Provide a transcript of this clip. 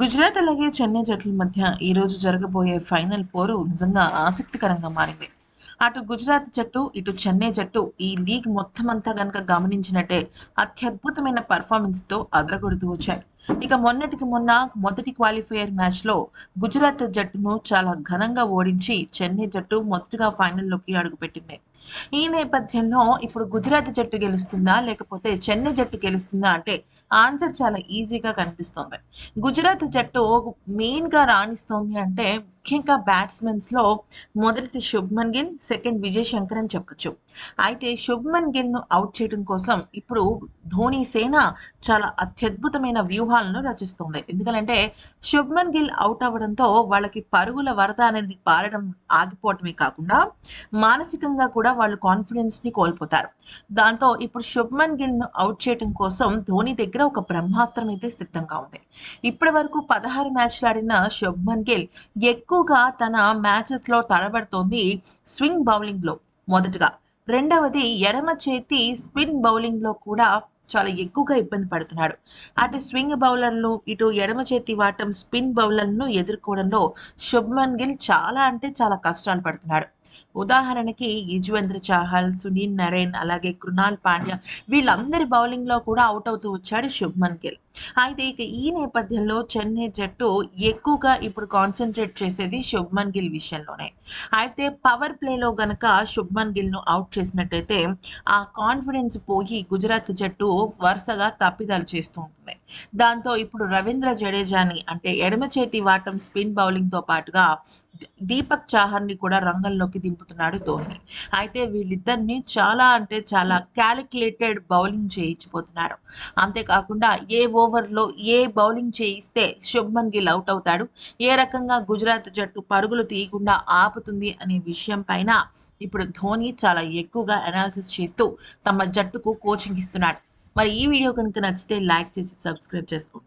గుజరాత్ అలాగే చెన్నై జట్ల మధ్య ఈ రోజు జరగబోయే ఫైనల్ పోరు నిజంగా ఆసక్తికరంగా మారింది అటు గుజరాత్ జట్టు ఇటు చెన్నై జట్టు ఈ లీగ్ మొత్తం అంతా గనక గమనించినట్టే అత్యద్భుతమైన తో అదరగొడుతూ వచ్చాయి ఇక మొన్నటికి మొన్న మొదటి క్వాలిఫైయర్ లో గుజరాత్ జట్టును చాలా ఘనంగా ఓడించి చెన్నై జట్టు లోకి ఫైనల్లోకి అడుగుపెట్టింది ఈ నేపథ్యంలో ఇప్పుడు గుజరాత్ జట్టు గెలుస్తుందా లేకపోతే చెన్నై జట్టు గెలుస్తుందా అంటే ఆన్సర్ చాలా ఈజీగా కనిపిస్తోంది గుజరాత్ జట్టు మెయిన్ గా రాణిస్తోంది అంటే ముఖ్యంగా లో మొదటిది శుభ్మన్ గిల్ సెకండ్ విజయ్ శంకర్ అని చెప్పచ్చు అయితే శుభ్మన్ ను అవుట్ చేయడం కోసం ఇప్పుడు ధోని సేన చాలా అత్యద్భుతమైన వ్యూహ వ్యూహాలను రచిస్తుంది ఎందుకంటే శుభ్మన్ గిల్ అవుట్ అవ్వడంతో వాళ్ళకి పరుగుల వరద అనేది పారడం ఆగిపోవటమే కాకుండా మానసికంగా కూడా వాళ్ళు కాన్ఫిడెన్స్ ని కోల్పోతారు దాంతో ఇప్పుడు శుభ్మన్ గిల్ ను అవుట్ చేయడం కోసం ధోని దగ్గర ఒక బ్రహ్మాస్త్రం అయితే సిద్ధంగా ఉంది ఇప్పటి వరకు పదహారు మ్యాచ్లు ఆడిన శుభ్మన్ గిల్ ఎక్కువగా తన మ్యాచెస్ లో తడబడుతోంది స్వింగ్ బౌలింగ్ లో మొదటగా రెండవది ఎడమ చేతి స్పిన్ బౌలింగ్ లో కూడా చాలా ఎక్కువగా ఇబ్బంది పడుతున్నాడు అటు స్వింగ్ బౌలర్లు ఇటు ఎడమ చేతి వాటం స్పిన్ బౌలర్లను ఎదుర్కోవడంలో శుభ్మన్ గిల్ చాలా అంటే చాలా కష్టాలు పడుతున్నాడు ఉదాహరణకి యుజ్వేంద్ర చాహల్ సునీల్ నరేన్ అలాగే కృణాల్ పాండ్యా వీళ్ళందరి బౌలింగ్ లో కూడా అవుట్ అవుతూ వచ్చాడు శుభ్మన్ గిల్ అయితే ఇక ఈ నేపథ్యంలో చెన్నై జట్టు ఎక్కువగా ఇప్పుడు కాన్సన్ట్రేట్ చేసేది శుభ్మన్ గిల్ విషయంలోనే అయితే పవర్ ప్లేలో గనక శుభ్మన్ గిల్ ను అవుట్ చేసినట్టయితే ఆ కాన్ఫిడెన్స్ పోయి గుజరాత్ జట్టు వరుసగా తప్పిదాలు చేస్తూ ఉంటుంది దాంతో ఇప్పుడు రవీంద్ర జడేజాని అంటే ఎడమ చేతి వాటం స్పిన్ బౌలింగ్ తో పాటుగా దీపక్ ని కూడా రంగంలోకి దింపుతున్నాడు ధోని అయితే వీళ్ళిద్దరిని చాలా అంటే చాలా క్యాలిక్యులేటెడ్ బౌలింగ్ చేయించిపోతున్నాడు అంతేకాకుండా ఏ ఓవర్లో ఏ బౌలింగ్ చేయిస్తే శుభ్మన్ గిల్ అవుట్ అవుతాడు ఏ రకంగా గుజరాత్ జట్టు పరుగులు తీయకుండా ఆపుతుంది అనే విషయం పైన ఇప్పుడు ధోని చాలా ఎక్కువగా అనాలిసిస్ చేస్తూ తమ జట్టుకు కోచింగ్ ఇస్తున్నాడు మరి ఈ వీడియో కనుక నచ్చితే లైక్ చేసి సబ్స్క్రైబ్ చేసుకోండి